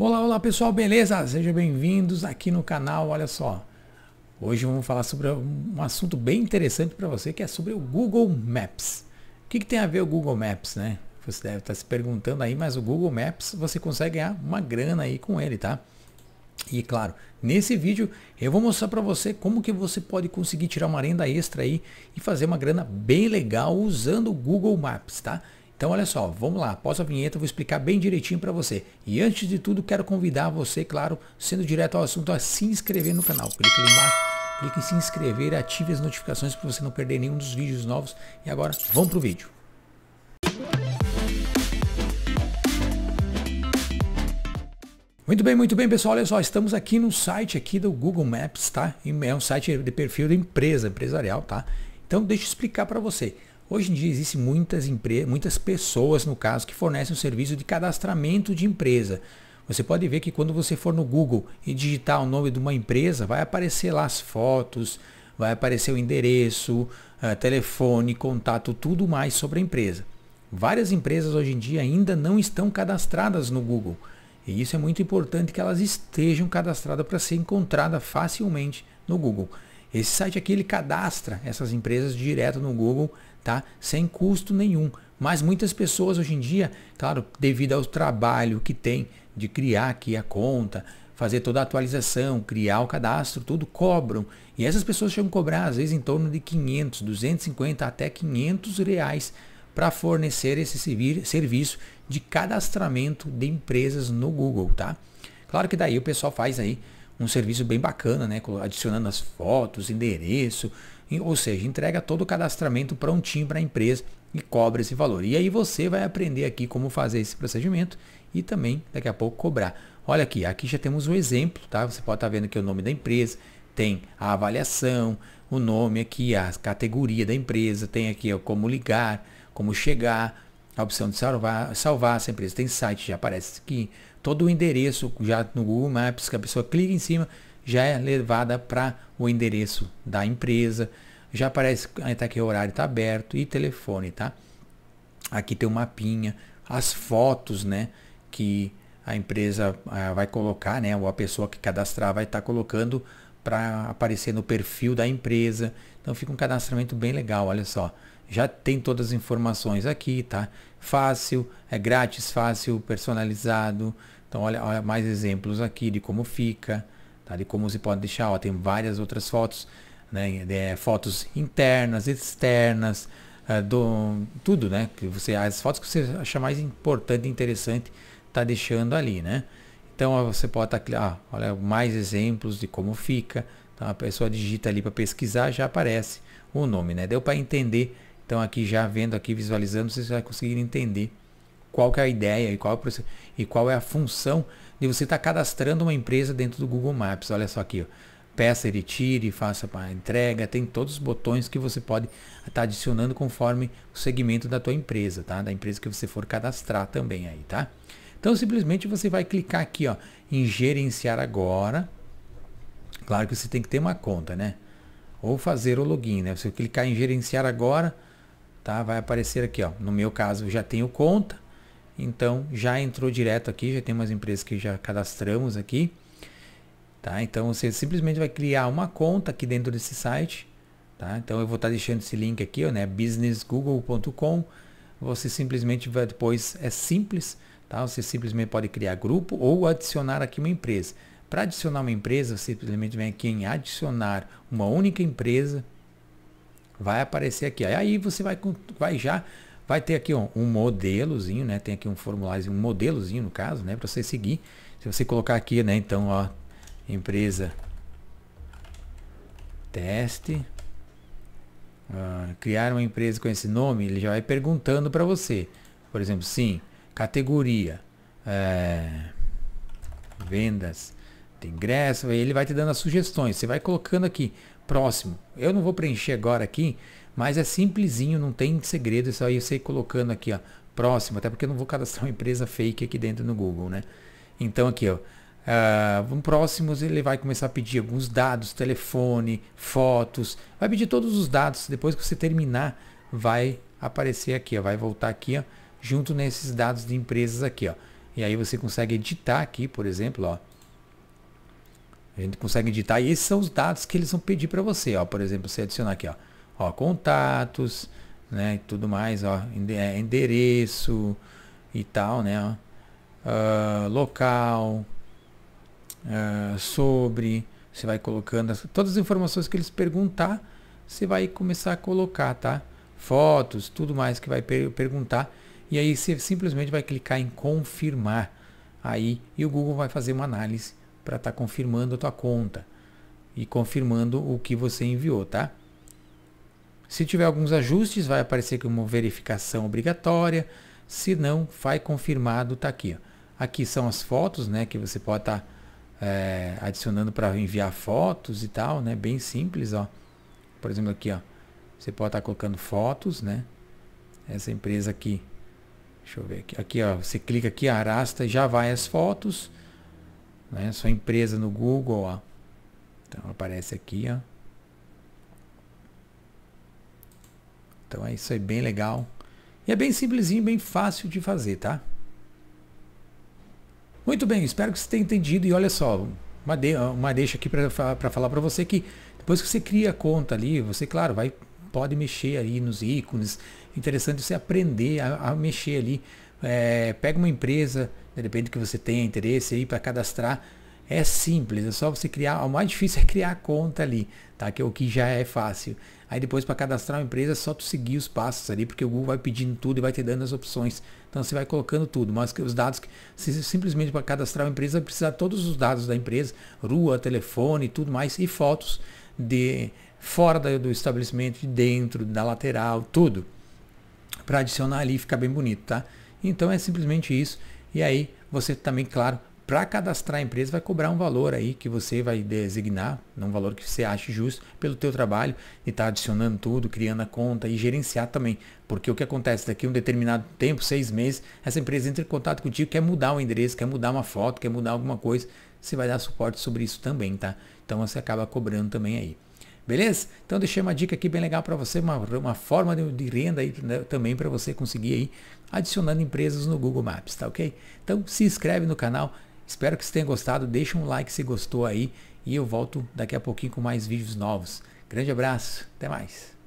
Olá, olá pessoal, beleza? Sejam bem-vindos aqui no canal. Olha só, hoje vamos falar sobre um assunto bem interessante para você que é sobre o Google Maps. O que, que, tem a ver o Google Maps, né? Você deve estar tá se perguntando aí, mas o Google Maps você consegue ganhar uma grana aí com ele, tá? E claro, nesse vídeo eu vou mostrar para você como que você pode conseguir tirar uma renda extra aí e fazer uma grana bem legal usando o Google Maps, tá? Então olha só, vamos lá, após a vinheta eu vou explicar bem direitinho para você. E antes de tudo, quero convidar você, claro, sendo direto ao assunto, a se inscrever no canal. Clica ali embaixo, clique em se inscrever, ative as notificações para você não perder nenhum dos vídeos novos. E agora, vamos pro vídeo. Muito bem, muito bem, pessoal. Olha só, estamos aqui no site aqui do Google Maps, tá? É um site de perfil da empresa, empresarial, tá? Então, deixa eu explicar para você. Hoje em dia existem muitas, empresas, muitas pessoas, no caso, que fornecem o serviço de cadastramento de empresa. Você pode ver que quando você for no Google e digitar o nome de uma empresa, vai aparecer lá as fotos, vai aparecer o endereço, eh, telefone, contato, tudo mais sobre a empresa. Várias empresas hoje em dia ainda não estão cadastradas no Google. E isso é muito importante que elas estejam cadastradas para ser encontrada facilmente no Google. Esse site aqui ele cadastra essas empresas direto no Google tá? Sem custo nenhum. Mas muitas pessoas hoje em dia, claro, devido ao trabalho que tem de criar aqui a conta, fazer toda a atualização, criar o cadastro, tudo cobram. E essas pessoas chegam a cobrar às vezes em torno de 500, 250 até 500 reais para fornecer esse serviço de cadastramento de empresas no Google, tá? Claro que daí o pessoal faz aí um serviço bem bacana, né? Adicionando as fotos, endereço, ou seja, entrega todo o cadastramento prontinho para a empresa e cobra esse valor. E aí você vai aprender aqui como fazer esse procedimento e também daqui a pouco cobrar. Olha aqui, aqui já temos um exemplo, tá? Você pode estar tá vendo aqui o nome da empresa, tem a avaliação, o nome aqui, a categoria da empresa, tem aqui ó, como ligar, como chegar, a opção de salvar, salvar a empresa, tem site, já aparece aqui, todo o endereço já no Google Maps, que a pessoa clica em cima, já é levada para o endereço da empresa, já aparece até tá que o horário está aberto e telefone, tá? Aqui tem o um mapinha, as fotos, né, que a empresa ah, vai colocar, né, ou a pessoa que cadastrar vai estar tá colocando para aparecer no perfil da empresa. Então fica um cadastramento bem legal, olha só. Já tem todas as informações aqui, tá? Fácil, é grátis, fácil, personalizado. Então olha, olha mais exemplos aqui de como fica. Tá? De como você pode deixar, ó, tem várias outras fotos, né? É, fotos internas, externas, é, do, tudo, né? Que você, as fotos que você acha mais importante e interessante, tá deixando ali, né? Então você pode estar, tá, ah, olha, mais exemplos de como fica. Então a pessoa digita ali para pesquisar, já aparece o nome, né? Deu para entender. Então aqui já vendo aqui, visualizando, você vai conseguir entender qual que é a ideia e qual, é processo, e qual é a função de você estar tá cadastrando uma empresa dentro do Google Maps. Olha só aqui, ó. peça, retire, faça para entrega, tem todos os botões que você pode estar tá adicionando conforme o segmento da tua empresa, tá? Da empresa que você for cadastrar também aí, tá? Então simplesmente você vai clicar aqui, ó, em gerenciar agora. Claro que você tem que ter uma conta, né? Ou fazer o login, né? Se eu clicar em gerenciar agora, tá? Vai aparecer aqui, ó. No meu caso, eu já tenho conta então já entrou direto aqui, já tem umas empresas que já cadastramos aqui. Tá? Então você simplesmente vai criar uma conta aqui dentro desse site. Tá? Então eu vou estar deixando esse link aqui, ó, né? businessgoogle.com. Você simplesmente vai depois, é simples, tá? você simplesmente pode criar grupo ou adicionar aqui uma empresa. Para adicionar uma empresa, você simplesmente vem aqui em adicionar uma única empresa. Vai aparecer aqui. Aí você vai, vai já Vai ter aqui ó, um modelozinho, né? Tem aqui um formulário, um modelozinho no caso, né? Para você seguir. Se você colocar aqui, né? Então, ó, empresa teste, uh, criar uma empresa com esse nome, ele já vai perguntando para você. Por exemplo, sim, categoria, é, vendas, tem ingresso, ele vai te dando as sugestões, você vai colocando aqui, próximo. Eu não vou preencher agora aqui, mas é simplesinho, não tem segredo, isso aí você ir colocando aqui, ó, próximo, até porque eu não vou cadastrar uma empresa fake aqui dentro no Google, né? Então aqui, ó, uh, ah, um próximos ele vai começar a pedir alguns dados, telefone, fotos, vai pedir todos os dados, depois que você terminar, vai aparecer aqui, ó, vai voltar aqui, ó, junto nesses dados de empresas aqui, ó. E aí você consegue editar aqui, por exemplo, ó, a gente consegue editar e esses são os dados que eles vão pedir para você, ó. Por exemplo, você adicionar aqui, ó, ó contatos, né, e tudo mais, ó, é, endereço e tal, né, ó, uh, local, uh, sobre, você vai colocando as, todas as informações que eles perguntar, você vai começar a colocar, tá? Fotos, tudo mais que vai per perguntar e aí você simplesmente vai clicar em confirmar aí e o Google vai fazer uma análise para estar tá confirmando a tua conta e confirmando o que você enviou, tá? Se tiver alguns ajustes, vai aparecer como verificação obrigatória. Se não, vai confirmado, tá aqui. Ó. Aqui são as fotos, né, que você pode estar tá, é, adicionando para enviar fotos e tal, né, bem simples, ó. Por exemplo, aqui, ó, você pode estar tá colocando fotos, né? Essa empresa aqui, deixa eu ver aqui, aqui, ó, você clica aqui, arrasta e já vai as fotos. Né? Sua empresa no Google, ó. Então aparece aqui, ó. Então é isso aí, bem legal. E é bem simplesinho, bem fácil de fazer, tá? Muito bem, espero que você tenha entendido. E olha só, uma, de, uma deixa aqui para falar para você que depois que você cria a conta ali, você, claro, vai pode mexer aí nos ícones. Interessante você aprender a, a mexer ali é, pega uma empresa, né, de repente que você tenha interesse aí para cadastrar. É simples, é só você criar. O mais difícil é criar a conta ali, tá? Que é o que já é fácil. Aí depois para cadastrar uma empresa é só tu seguir os passos ali, porque o Google vai pedindo tudo e vai te dando as opções. Então você vai colocando tudo, mas os dados que simplesmente para cadastrar uma empresa precisa todos os dados da empresa, rua, telefone, tudo mais e fotos de fora do estabelecimento, de dentro, da lateral, tudo. Para adicionar ali fica bem bonito, tá? Então é simplesmente isso. E aí você também, claro, para cadastrar a empresa vai cobrar um valor aí que você vai designar, um valor que você acha justo pelo teu trabalho e tá adicionando tudo, criando a conta e gerenciar também, porque o que acontece daqui a um determinado tempo, seis meses, essa empresa entra em contato contigo, quer mudar o endereço, quer mudar uma foto, quer mudar alguma coisa, você vai dar suporte sobre isso também, tá? Então você acaba cobrando também aí. Beleza? Então deixei uma dica aqui bem legal para você, uma, uma forma de, de renda aí né, também para você conseguir aí adicionando empresas no Google Maps, tá ok? Então se inscreve no canal, espero que você tenha gostado, deixa um like se gostou aí e eu volto daqui a pouquinho com mais vídeos novos. Grande abraço, até mais!